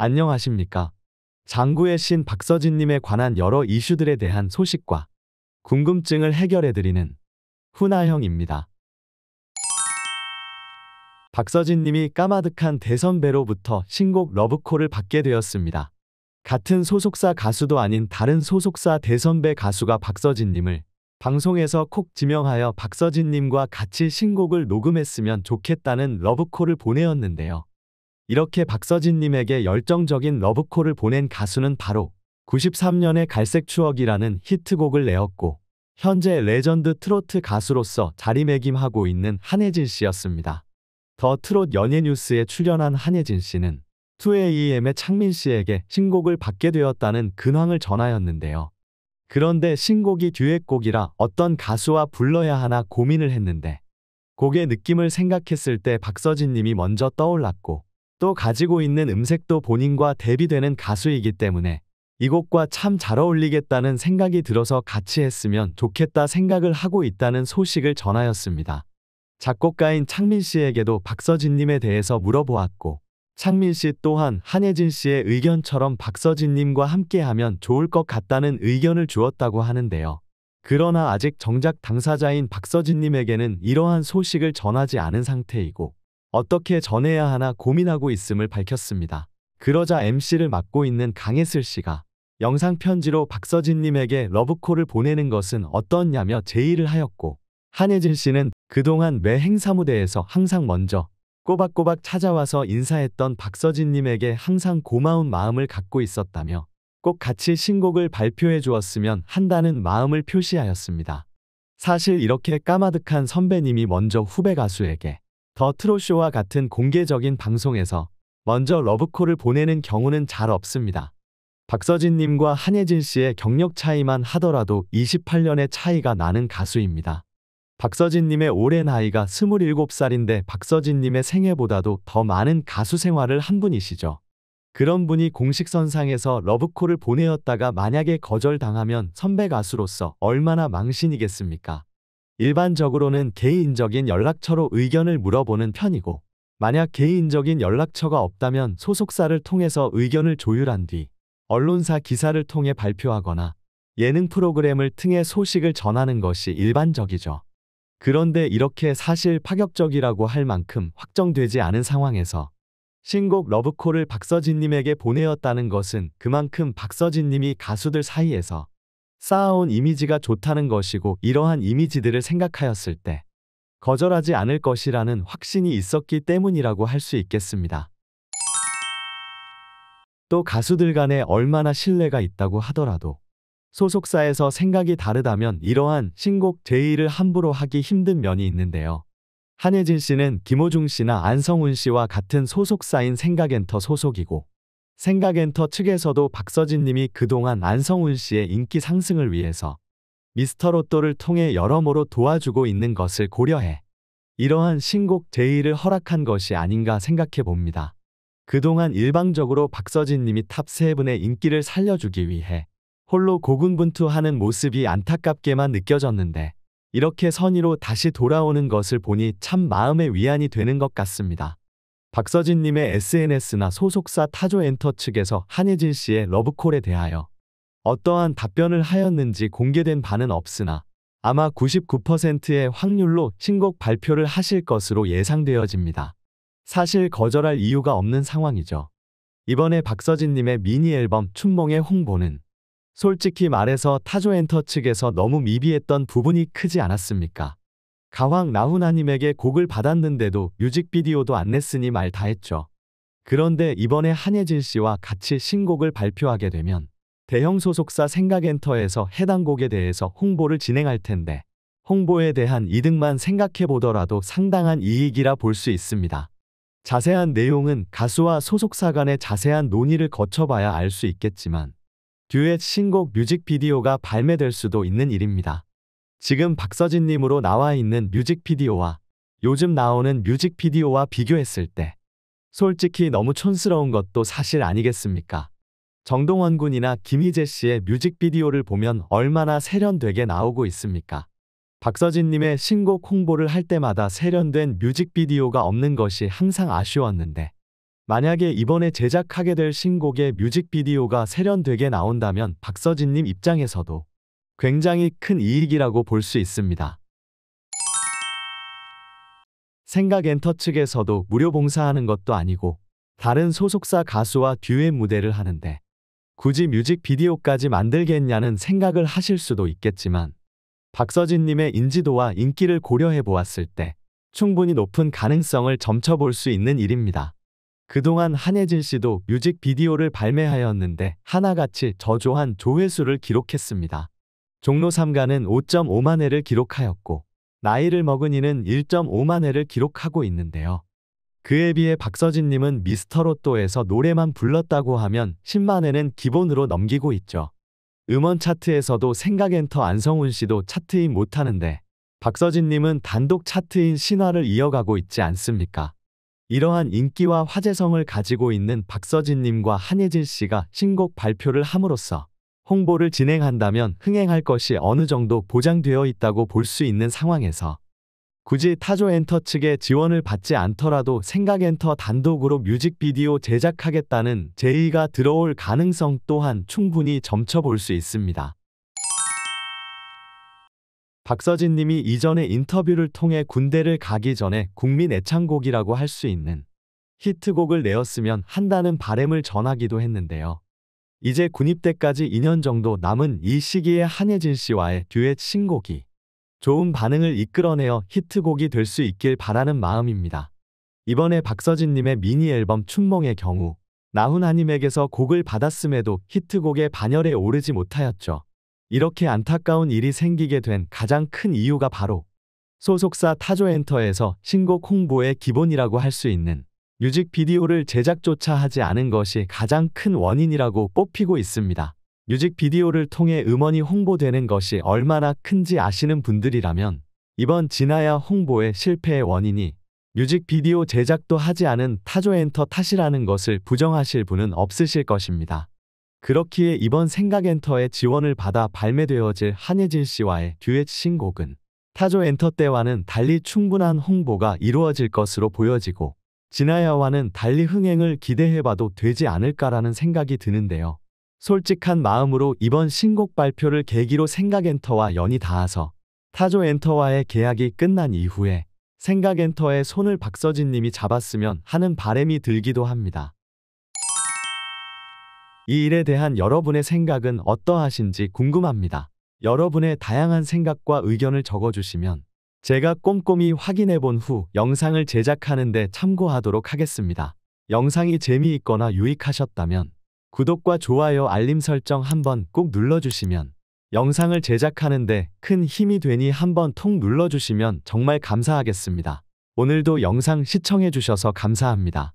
안녕하십니까. 장구의 신 박서진님에 관한 여러 이슈들에 대한 소식과 궁금증을 해결해드리는 후나형입니다. 박서진님이 까마득한 대선배로부터 신곡 러브콜을 받게 되었습니다. 같은 소속사 가수도 아닌 다른 소속사 대선배 가수가 박서진님을 방송에서 콕 지명하여 박서진님과 같이 신곡을 녹음했으면 좋겠다는 러브콜을 보내었는데요. 이렇게 박서진님에게 열정적인 러브콜을 보낸 가수는 바로 93년의 갈색 추억이라는 히트곡을 내었고 현재 레전드 트로트 가수로서 자리매김하고 있는 한혜진 씨였습니다. 더 트롯 연예뉴스에 출연한 한혜진 씨는 2AM의 창민 씨에게 신곡을 받게 되었다는 근황을 전하였는데요. 그런데 신곡이 듀엣곡이라 어떤 가수와 불러야 하나 고민을 했는데 곡의 느낌을 생각했을 때 박서진 님이 먼저 떠올랐고 또 가지고 있는 음색도 본인과 대비되는 가수이기 때문에 이곡과 참 잘 어울리겠다는 생각이 들어서 같이 했으면 좋겠다 생각을 하고 있다는 소식을 전하였습니다. 작곡가인 창민 씨에게도 박서진님에 대해서 물어보았고 창민 씨 또한 한혜진 씨의 의견처럼 박서진님과 함께하면 좋을 것 같다는 의견을 주었다고 하는데요. 그러나 아직 정작 당사자인 박서진님에게는 이러한 소식을 전하지 않은 상태이고 어떻게 전해야 하나 고민하고 있음을 밝혔습니다. 그러자 MC를 맡고 있는 강혜슬 씨가 영상 편지로 박서진님에게 러브콜을 보내는 것은 어떠냐며 제의를 하였고 한혜진 씨는 그동안 매 행사 무대에서 항상 먼저 꼬박꼬박 찾아와서 인사했던 박서진님에게 항상 고마운 마음을 갖고 있었다며 꼭 같이 신곡을 발표해 주었으면 한다는 마음을 표시하였습니다. 사실 이렇게 까마득한 선배님이 먼저 후배 가수에게 더 트롯쇼와 같은 공개적인 방송에서 먼저 러브콜을 보내는 경우는 잘 없습니다. 박서진님과 한혜진 씨의 경력 차이만 하더라도 28년의 차이가 나는 가수입니다. 박서진님의 올해 나이가 27살인데 박서진님의 생애보다도 더 많은 가수 생활을 한 분이시죠. 그런 분이 공식선상에서 러브콜을 보내었다가 만약에 거절당하면 선배 가수로서 얼마나 망신이겠습니까? 일반적으로는 개인적인 연락처로 의견을 물어보는 편이고 만약 개인적인 연락처가 없다면 소속사를 통해서 의견을 조율한 뒤 언론사 기사를 통해 발표하거나 예능 프로그램을 통해 소식을 전하는 것이 일반적이죠. 그런데 이렇게 사실 파격적이라고 할 만큼 확정되지 않은 상황에서 신곡 러브콜을 박서진님에게 보내었다는 것은 그만큼 박서진님이 가수들 사이에서 쌓아온 이미지가 좋다는 것이고 이러한 이미지들을 생각하였을 때 거절하지 않을 것이라는 확신이 있었기 때문이라고 할 수 있겠습니다. 또 가수들 간에 얼마나 신뢰가 있다고 하더라도 소속사에서 생각이 다르다면 이러한 신곡 제의를 함부로 하기 힘든 면이 있는데요. 한혜진 씨는 김호중 씨나 안성훈 씨와 같은 소속사인 생각엔터 소속이고 생각엔터 측에서도 박서진 님이 그동안 안성훈 씨의 인기 상승을 위해서 미스터 로또를 통해 여러모로 도와주고 있는 것을 고려해 이러한 신곡 제의를 허락한 것이 아닌가 생각해 봅니다. 그동안 일방적으로 박서진 님이 탑세븐의 인기를 살려주기 위해 홀로 고군분투하는 모습이 안타깝게만 느껴졌는데 이렇게 선의로 다시 돌아오는 것을 보니 참 마음의 위안이 되는 것 같습니다. 박서진님의 SNS나 소속사 타조엔터 측에서 한혜진 씨의 러브콜에 대하여 어떠한 답변을 하였는지 공개된 바는 없으나 아마 99%의 확률로 신곡 발표를 하실 것으로 예상되어집니다. 사실 거절할 이유가 없는 상황이죠. 이번에 박서진님의 미니 앨범 춘몽의 홍보는 솔직히 말해서 타조엔터 측에서 너무 미비했던 부분이 크지 않았습니까? 가왕 라훈아님에게 곡을 받았는데도 뮤직비디오도 안 냈으니 말 다 했죠. 그런데 이번에 한예진 씨와 같이 신곡을 발표하게 되면 대형 소속사 생각엔터에서 해당 곡에 대해서 홍보를 진행할 텐데 홍보에 대한 이득만 생각해보더라도 상당한 이익이라 볼 수 있습니다. 자세한 내용은 가수와 소속사 간의 자세한 논의를 거쳐봐야 알 수 있겠지만 듀엣 신곡 뮤직비디오가 발매될 수도 있는 일입니다. 지금 박서진님으로 나와 있는 뮤직비디오와 요즘 나오는 뮤직비디오와 비교했을 때 솔직히 너무 촌스러운 것도 사실 아니겠습니까? 정동원 군이나 김희재 씨의 뮤직비디오를 보면 얼마나 세련되게 나오고 있습니까? 박서진님의 신곡 홍보를 할 때마다 세련된 뮤직비디오가 없는 것이 항상 아쉬웠는데 만약에 이번에 제작하게 될 신곡의 뮤직비디오가 세련되게 나온다면 박서진님 입장에서도 굉장히 큰 이익이라고 볼 수 있습니다. 생각엔터 측에서도 무료 봉사하는 것도 아니고 다른 소속사 가수와 듀엣 무대를 하는데 굳이 뮤직비디오까지 만들겠냐는 생각을 하실 수도 있겠지만 박서진님의 인지도와 인기를 고려해 보았을 때 충분히 높은 가능성을 점쳐볼 수 있는 일입니다. 그동안 한혜진 씨도 뮤직비디오를 발매하였는데 하나같이 저조한 조회수를 기록했습니다. 종로 3가는 5.5만 회를 기록하였고 나이를 먹은 이는 1.5만 회를 기록하고 있는데요. 그에 비해 박서진님은 미스터 로또에서 노래만 불렀다고 하면 10만 회는 기본으로 넘기고 있죠. 음원 차트에서도 생각엔터 안성훈 씨도 차트인 못하는데 박서진님은 단독 차트인 신화를 이어가고 있지 않습니까? 이러한 인기와 화제성을 가지고 있는 박서진님과 한예진 씨가 신곡 발표를 함으로써 홍보를 진행한다면 흥행할 것이 어느 정도 보장되어 있다고 볼 수 있는 상황에서 굳이 타조 엔터 측의 지원을 받지 않더라도 생각 엔터 단독으로 뮤직비디오 제작하겠다는 제의가 들어올 가능성 또한 충분히 점쳐볼 수 있습니다. 박서진 님이 이전의 인터뷰를 통해 군대를 가기 전에 국민 애창곡이라고 할 수 있는 히트곡을 내었으면 한다는 바램을 전하기도 했는데요. 이제 군입대까지 2년 정도 남은 이 시기에 한예진 씨와의 듀엣 신곡이 좋은 반응을 이끌어내어 히트곡이 될 수 있길 바라는 마음입니다. 이번에 박서진님의 미니앨범 춘몽의 경우 나훈아님에게서 곡을 받았음에도 히트곡의 반열에 오르지 못하였죠. 이렇게 안타까운 일이 생기게 된 가장 큰 이유가 바로 소속사 타조엔터에서 신곡 홍보의 기본이라고 할 수 있는 뮤직비디오를 제작조차 하지 않은 것이 가장 큰 원인이라고 뽑히고 있습니다. 뮤직비디오를 통해 음원이 홍보되는 것이 얼마나 큰지 아시는 분들이라면 이번 진아야 홍보의 실패의 원인이 뮤직비디오 제작도 하지 않은 타조엔터 탓이라는 것을 부정하실 분은 없으실 것입니다. 그렇기에 이번 생각엔터의 지원을 받아 발매되어질 한예진 씨와의 듀엣 신곡은 타조엔터 때와는 달리 충분한 홍보가 이루어질 것으로 보여지고 지나야와는 달리 흥행을 기대해봐도 되지 않을까라는 생각이 드는데요. 솔직한 마음으로 이번 신곡 발표를 계기로 생각엔터와 연이 닿아서 타조엔터와의 계약이 끝난 이후에 생각엔터의 손을 박서진 님이 잡았으면 하는 바램이 들기도 합니다. 이 일에 대한 여러분의 생각은 어떠하신지 궁금합니다. 여러분의 다양한 생각과 의견을 적어주시면 제가 꼼꼼히 확인해 본 후 영상을 제작하는데 참고하도록 하겠습니다. 영상이 재미있거나 유익하셨다면 구독과 좋아요 알림 설정 한번 꼭 눌러주시면 영상을 제작하는데 큰 힘이 되니 한번 통 눌러주시면 정말 감사하겠습니다. 오늘도 영상 시청해주셔서 감사합니다.